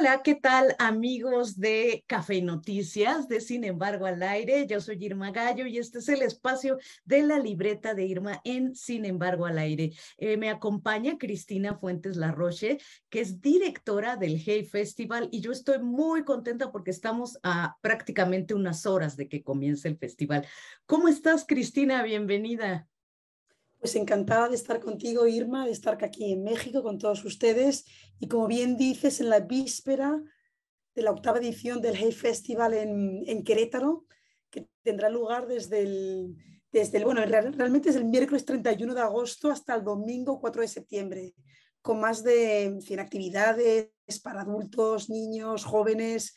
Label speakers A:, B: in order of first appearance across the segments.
A: Hola, ¿qué tal amigos de Café Noticias de Sin embargo al aire? Yo soy Irma Gallo y este es el espacio de la libreta de Irma en Sin embargo al aire. Eh, me acompaña Cristina Fuentes Larroche, que es directora del Hey Festival y yo estoy muy contenta porque estamos a prácticamente unas horas de que comience el festival.
B: ¿Cómo estás, Cristina? Bienvenida. Pues encantada de estar contigo, Irma, de estar aquí en México con todos ustedes. Y como bien dices, en la víspera de la octava edición del Hey Festival en, en Querétaro, que tendrá lugar desde el, desde el, bueno, realmente es el miércoles 31 de agosto hasta el domingo 4 de septiembre, con más de 100 actividades para adultos, niños, jóvenes,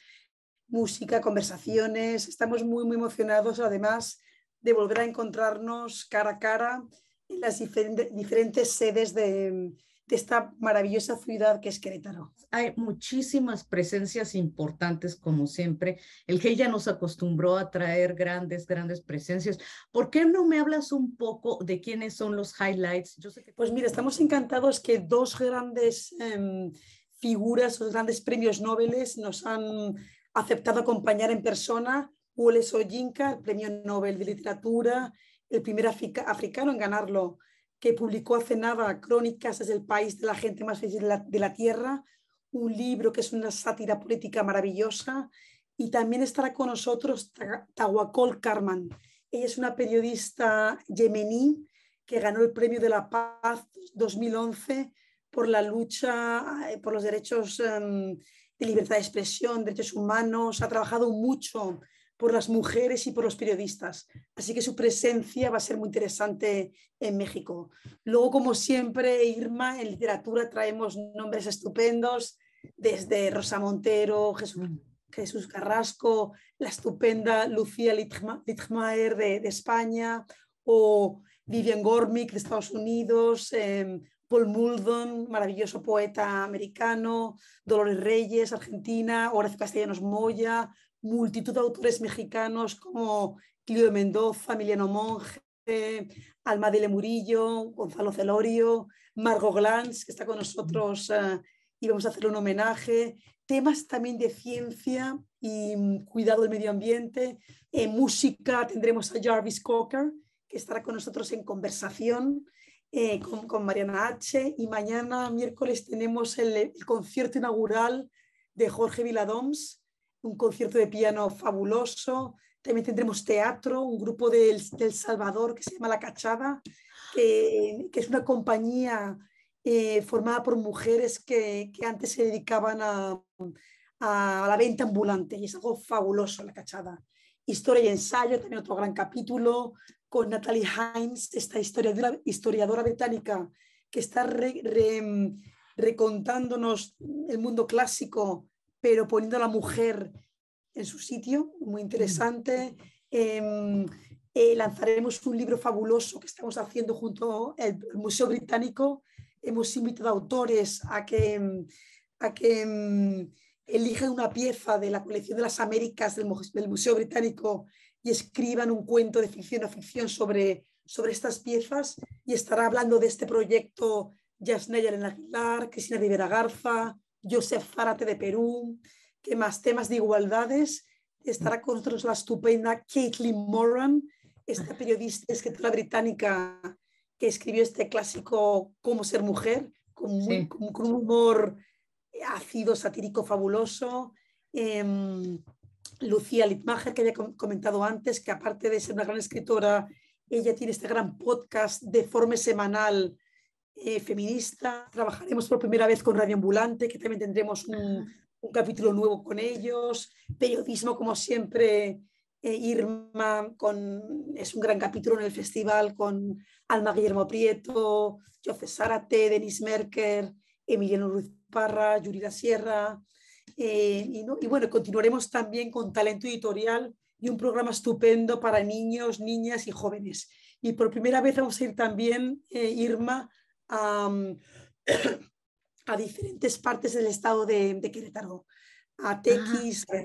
B: música, conversaciones. Estamos muy, muy emocionados, además, de volver a encontrarnos cara a cara las diferentes sedes de, esta maravillosa ciudad que es Querétaro. Hay muchísimas
A: presencias importantes, como siempre. El que ya nos acostumbró a traer grandes, grandes presencias. ¿Por qué no me hablas un poco de quiénes son los highlights? Yo
B: sé Pues mira, estamos encantados que dos grandes em, figuras, dos grandes premios Nobel nos han aceptado acompañar en persona. Ules Oyinka, premio Nobel de Literatura, el primer africano en ganarlo, que publicó hace nada Crónicas es el país de la gente más feliz de la, Tierra, un libro que es una sátira política maravillosa. Y también estará con nosotros Tawakol Karman. Ella es una periodista yemení que ganó el Premio de la Paz 2011 por la lucha eh, por los derechos em, de libertad de expresión, derechos humanos. Ha trabajado mucho por las mujeres y por los periodistas. Así que su presencia va a ser muy interesante en México. Luego, como siempre, Irma, en literatura traemos nombres estupendos, desde Rosa Montero, Jesús, mm. Carrasco, la estupenda Lucía Littmaer de, España, o Vivian Gormick de Estados Unidos, em, Paul Muldoon, maravilloso poeta americano, Dolores Reyes, Argentina, Horacio Castellanos Moya, multitud de autores mexicanos como Clío de Mendoza, Emiliano Monge, Almadele Murillo, Gonzalo Celorio, margo Glanz que está con nosotros eh, y vamos a hacer un homenaje, temas también de ciencia y mm, cuidado del medio ambiente. En música tendremos a Jarvis Cocker, que estará con nosotros en conversación eh, con, Mariana H. Y mañana, miércoles, tenemos el, el concierto inaugural de Jorge Viladoms, un concierto de piano fabuloso. También tendremos teatro, un grupo del, Salvador que se llama La Cachada, que, es una compañía eh, formada por mujeres que, antes se dedicaban a, la venta ambulante. Y es algo fabuloso, La Cachada. Historia y ensayo, también otro gran capítulo, con Natalie Hines, esta historiadora, británica que está mm, recontándonos el mundo clásico pero poniendo a la mujer en su sitio, muy interesante. Em, eh, lanzaremos un libro fabuloso que estamos haciendo junto al Museo Británico. Hemos invitado a autores a que, em, a em, elijan una pieza de la colección de las Américas del, Museo Británico y escriban un cuento de ficción a ficción sobre, estas piezas. Y estará hablando de este proyecto Yasnaya en Aguilar, Cristina Rivera Garza, Josef Farate de Perú, que más temas de igualdades. Estará con nosotros la estupenda Caitlin Moran, esta periodista escritora británica que escribió este clásico Cómo ser mujer, con, un humor ácido, satírico, fabuloso. Em, Lucía Littmacher, que había comentado antes, que aparte de ser una gran escritora, ella tiene este gran podcast de forma semanal eh, feminista. Trabajaremos por primera vez con Radio Ambulante, que también tendremos un, capítulo nuevo con ellos. Periodismo, como siempre, eh, Irma, con, es un gran capítulo en el festival con Alma Guillermo Prieto, Jofe Zárate, Denis Merker, Emiliano Ruiz Parra, Yurida Sierra. Eh, y, bueno, continuaremos también con talento editorial y un programa estupendo para niños, niñas y jóvenes. Y por primera vez vamos a ir también, Irma, a, diferentes partes del estado de, Querétaro, a Tequis, a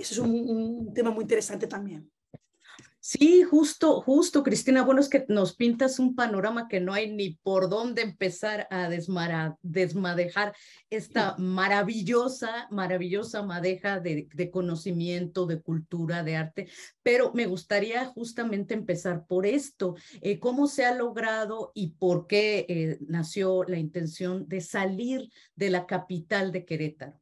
B: eso es un tema muy interesante también.
A: Sí, justo, justo, Cristina. Bueno, es que nos pintas un panorama que no hay ni por dónde empezar a desmadejar esta maravillosa, maravillosa madeja de, conocimiento, de cultura, de arte. Pero me gustaría justamente empezar por esto, eh, cómo se ha logrado y por qué eh, nació la intención de salir de la capital de Querétaro.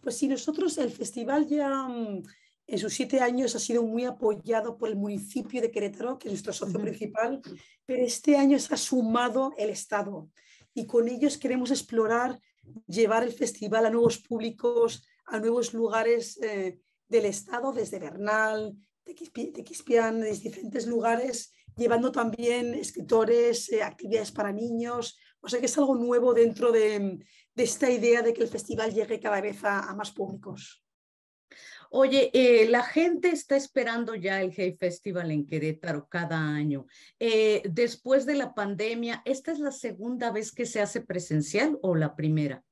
B: Pues si nosotros el festival ya mm, en sus siete años ha sido muy apoyado por el municipio de Querétaro, que es nuestro socio principal, pero este año se ha sumado el Estado y con ellos queremos explorar, llevar el festival a nuevos públicos, a nuevos lugares eh, del Estado, desde Bernal, de desde diferentes lugares, llevando también escritores, eh, actividades para niños. O sea que es algo nuevo dentro de, esta idea de que el festival llegue cada vez a más públicos. Oye, eh, la gente está
A: esperando ya el Hey Festival en Querétaro cada año. Eh, después de la pandemia, ¿esta es la segunda vez que se hace presencial o la primera?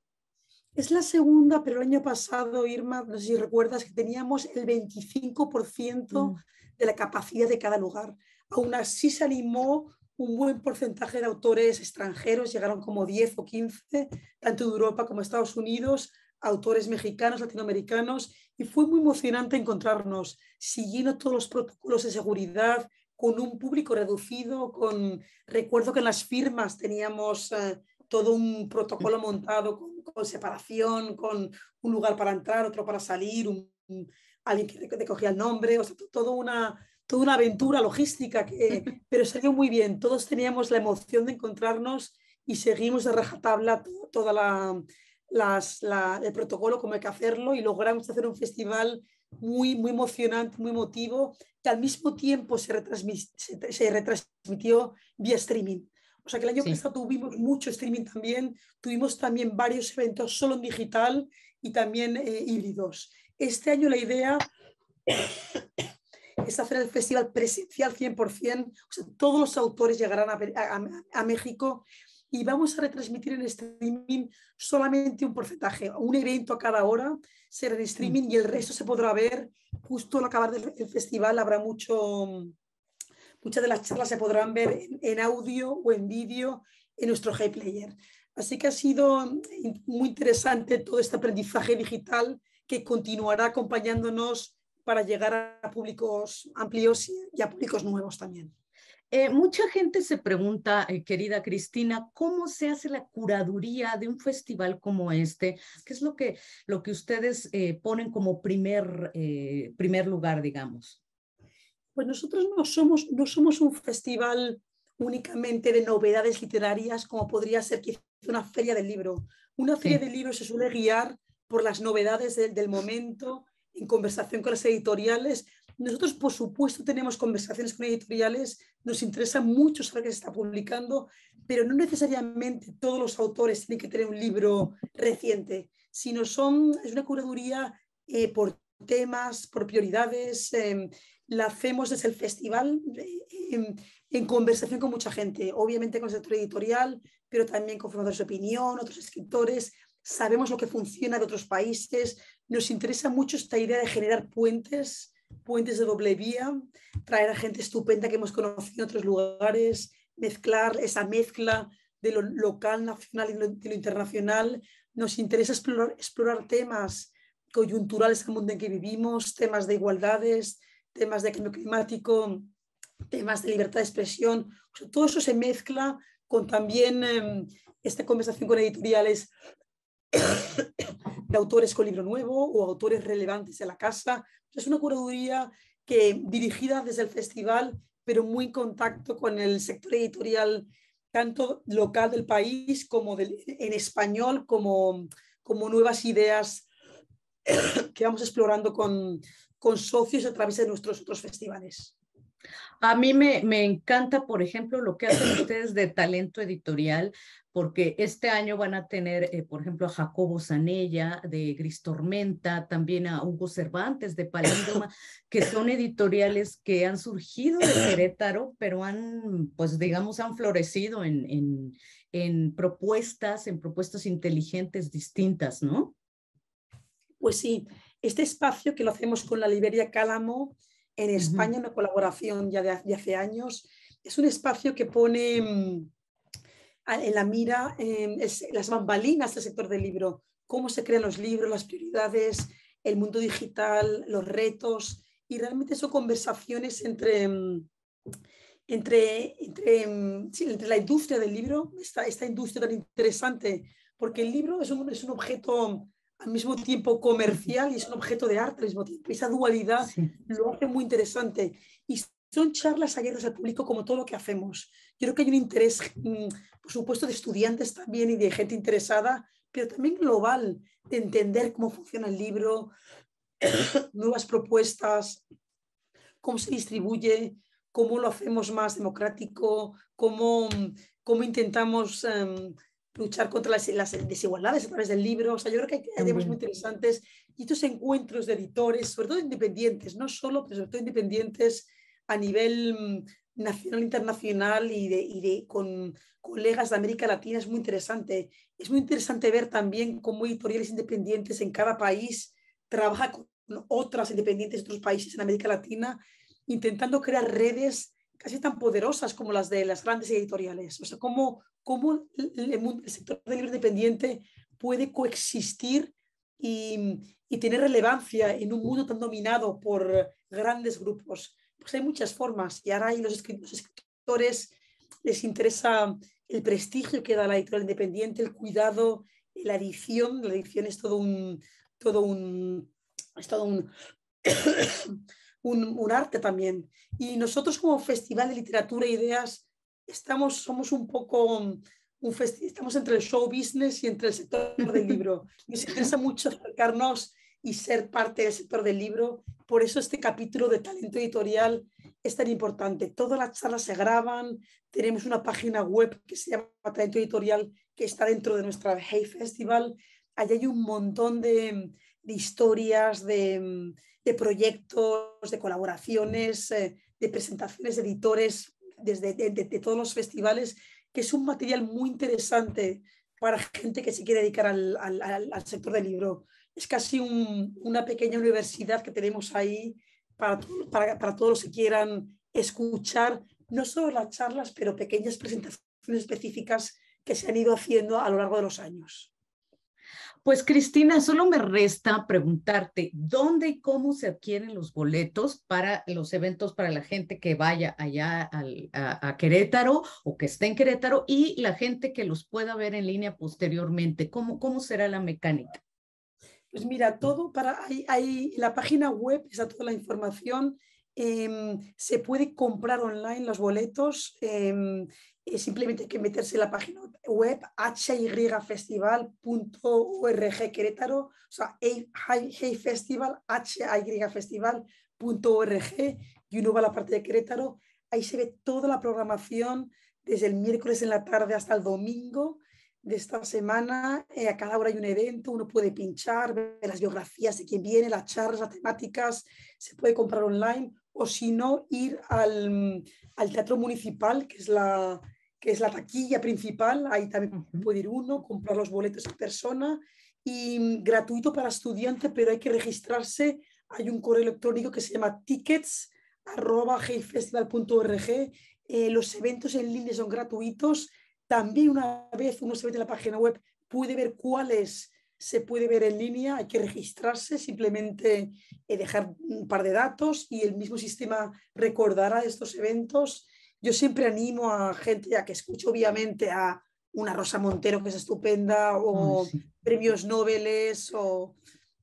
B: Es la segunda, pero el año pasado, Irma, no sé si recuerdas que teníamos el 25% mm. de la capacidad de cada lugar. Aún así se animó un buen porcentaje de autores extranjeros, llegaron como 10 o 15, tanto de Europa como Estados Unidos, autores mexicanos, latinoamericanos, y fue muy emocionante encontrarnos siguiendo todos los protocolos de seguridad, con un público reducido, con recuerdo que en las firmas teníamos eh, todo un protocolo montado con, separación, con un lugar para entrar, otro para salir, un, alguien que te cogía el nombre, o sea, todo una, toda una aventura logística, que, pero salió muy bien. Todos teníamos la emoción de encontrarnos y seguimos de rajatabla toda la, el protocolo, cómo hay que hacerlo y logramos hacer un festival muy, muy emocionante, muy emotivo, que al mismo tiempo se, se, retransmitió vía streaming. O sea que el año pasado tuvimos mucho streaming también, tuvimos también varios eventos solo en digital y también eh, híbridos. Este año la idea es hacer el festival presencial 100%, o sea, todos los autores llegarán a México y vamos a retransmitir en streaming solamente un porcentaje, un evento a cada hora será en streaming y el resto se podrá ver justo al acabar del festival habrá mucho muchas de las charlas se podrán ver en, audio o en vídeo en nuestro high Player. Así que ha sido muy interesante todo este aprendizaje digital que continuará acompañándonos para llegar a públicos amplios y a públicos nuevos también. Eh, mucha gente se pregunta, eh,
A: querida Cristina, ¿cómo se hace la curaduría de un festival como este? ¿Qué es lo que, lo que ustedes eh, ponen como primer, primer lugar, digamos?
B: Pues nosotros no somos, no somos un festival únicamente de novedades literarias como podría ser quizá una feria de libro. Una feria de del libro se suele guiar por las novedades del momento en conversación con las editoriales, nosotros, por supuesto, tenemos conversaciones con editoriales, nos interesa mucho saber qué se está publicando, pero no necesariamente todos los autores tienen que tener un libro reciente, sino son, es una curaduría eh, por temas, por prioridades. Em, la hacemos desde el festival en, em, en, conversación con mucha gente, obviamente con el sector editorial, pero también con formadores de opinión, otros escritores. Sabemos lo que funciona de otros países. Nos interesa mucho esta idea de generar puentes puentes de doble vía, traer a gente estupenda que hemos conocido en otros lugares, mezclar esa mezcla de lo local, nacional y de lo internacional. Nos interesa explorar, temas coyunturales el mundo en que vivimos, temas de igualdades, temas de cambio climático, temas de libertad de expresión. todo eso se mezcla con también em, esta conversación con editoriales de autores con libro nuevo o autores relevantes de la casa. Es una curaduría que, dirigida desde el festival, pero muy en contacto con el sector editorial, tanto local del país como en español, como, nuevas ideas que vamos explorando con socios a través de nuestros otros festivales.
A: A mí me, encanta, por ejemplo, lo que hacen ustedes de talento editorial, porque este año van a tener, eh, por ejemplo, a Jacobo Sanella de Gris Tormenta, también a Hugo Cervantes de Palíndroma, que son editoriales que han surgido de Querétaro, pero han, pues digamos, han florecido en, propuestas, en propuestas inteligentes distintas, ¿no?
B: Pues sí, este espacio que lo hacemos con la librería Cálamo, en España, una colaboración ya de, hace años. Es un espacio que pone mm, en la mira em, las bambalinas del sector del libro, cómo se crean los libros, las prioridades, el mundo digital, los retos, y realmente son conversaciones entre, em, em, entre, la industria del libro, esta, esta industria tan interesante, porque el libro es es un objeto al mismo tiempo comercial y es un objeto de arte al mismo tiempo. Esa dualidad lo hace muy interesante. Y son charlas abiertas al público como todo lo que hacemos. Yo creo que hay un interés, mm, por supuesto, de estudiantes también y de gente interesada, pero también global, de entender cómo funciona el libro, nuevas propuestas, cómo se distribuye, cómo lo hacemos más democrático, cómo, mm, cómo intentamos... Em, luchar contra las, desigualdades a través del libro. O sea, yo creo que hay temas muy, interesantes y estos encuentros de editores, sobre todo independientes, no solo, pero sobre todo independientes a nivel mm, nacional, internacional y de, con colegas de América Latina es muy interesante. Es muy interesante ver también cómo editoriales independientes en cada país trabajan con otras independientes de otros países en América Latina, intentando crear redes casi tan poderosas como las de las grandes editoriales. O sea, cómo, el, sector del libro independiente puede coexistir y, tener relevancia en un mundo tan dominado por grandes grupos. Pues hay muchas formas y ahora los, escritores les interesa el prestigio que da la editorial independiente, el cuidado, la edición. La edición es todo un, todo un, es todo un un, arte también. Y nosotros como Festival de Literatura e Ideas estamos, somos un poco, mm, un estamos entre el show business y entre el sector del libro. Y Nos interesa mucho acercarnos y ser parte del sector del libro. Por eso este capítulo de talento editorial es tan importante. Todas las charlas se graban, tenemos una página web que se llama Talento Editorial, que está dentro de nuestra Hey Festival. Allí hay un montón de mm, historias, de, mm, de proyectos, de colaboraciones, eh, de presentaciones de editores desde de, todos los festivales, que es un material muy interesante para gente que se quiere dedicar al, sector del libro. Es casi una pequeña universidad que tenemos ahí para, para, todos los que quieran escuchar, no solo las charlas, pero pequeñas presentaciones específicas que se han ido haciendo a lo largo de los años.
A: Pues Cristina, solo me resta preguntarte, ¿dónde y cómo se adquieren los boletos para los eventos para la gente que vaya allá a, Querétaro o que esté en Querétaro y la gente que los pueda ver en línea posteriormente? ¿Cómo, cómo será la mecánica?
B: Pues mira, todo para ahí, la página web está toda la información Em, se puede comprar online los boletos, em, simplemente hay que meterse en la página web hyfestival.org Querétaro, o sea, y uno va a la parte de Querétaro, ahí se ve toda la programación desde el miércoles en la tarde hasta el domingo de esta semana. Eh, a cada hora hay un evento, uno puede pinchar, ver las biografías de quien viene, las charlas, las temáticas, se puede comprar online o si no ir al, teatro municipal, que es, la, que es la taquilla principal, ahí también puede ir uno, comprar los boletos en persona y mm, gratuito para estudiantes, pero hay que registrarse, hay un correo electrónico que se llama tickets eh, los eventos en línea son gratuitos, también una vez uno se mete en la página web puede ver cuáles se puede ver en línea, hay que registrarse, simplemente eh, dejar un par de datos y el mismo sistema recordará estos eventos. Yo siempre animo a gente, a que escuche, obviamente a una Rosa Montero que es estupenda, o premios Nobel o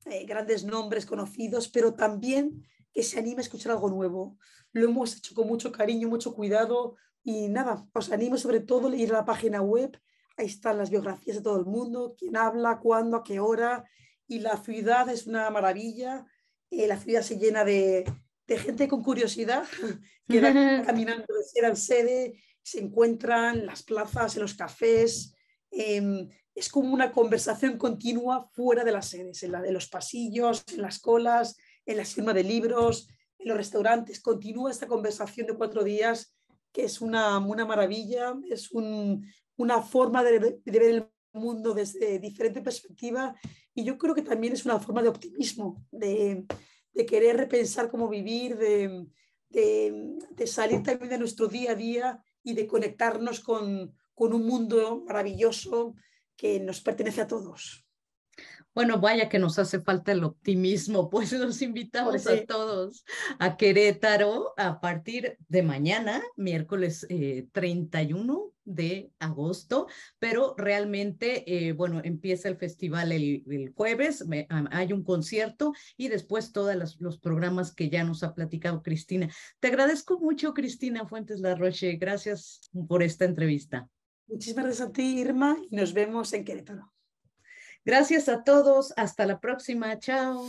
B: eh, grandes nombres conocidos, pero también que se anime a escuchar algo nuevo. Lo hemos hecho con mucho cariño, mucho cuidado y nada, os animo sobre todo a leer la página web Ahí están las biografías de todo el mundo, quién habla, cuándo, a qué hora. Y la ciudad es una maravilla. Eh, la ciudad se llena de, gente con curiosidad que caminando desde sede sede, se encuentran en las plazas, en los cafés. Em, es como una conversación continua fuera de las sedes, en, los pasillos, en las colas, en la firma de libros, en los restaurantes. Continúa esta conversación de cuatro días que es una, una maravilla, es un, una forma de, ver el mundo desde diferente perspectiva y yo creo que también es una forma de optimismo, de, querer repensar cómo vivir, de, salir también de nuestro día a día y de conectarnos con un mundo maravilloso que nos pertenece a todos.
A: Bueno, vaya que nos hace falta el optimismo, pues los invitamos a todos a Querétaro a partir de mañana, miércoles 31 eh, de agosto, pero realmente, eh, bueno, empieza el festival el, jueves, hay un concierto y después todos los programas que ya nos ha platicado Cristina. Te agradezco mucho, Cristina Fuentes Larroche, gracias por esta entrevista. Muchísimas gracias a ti, Irma, y nos vemos en Querétaro. Gracias a todos, hasta la próxima, chao.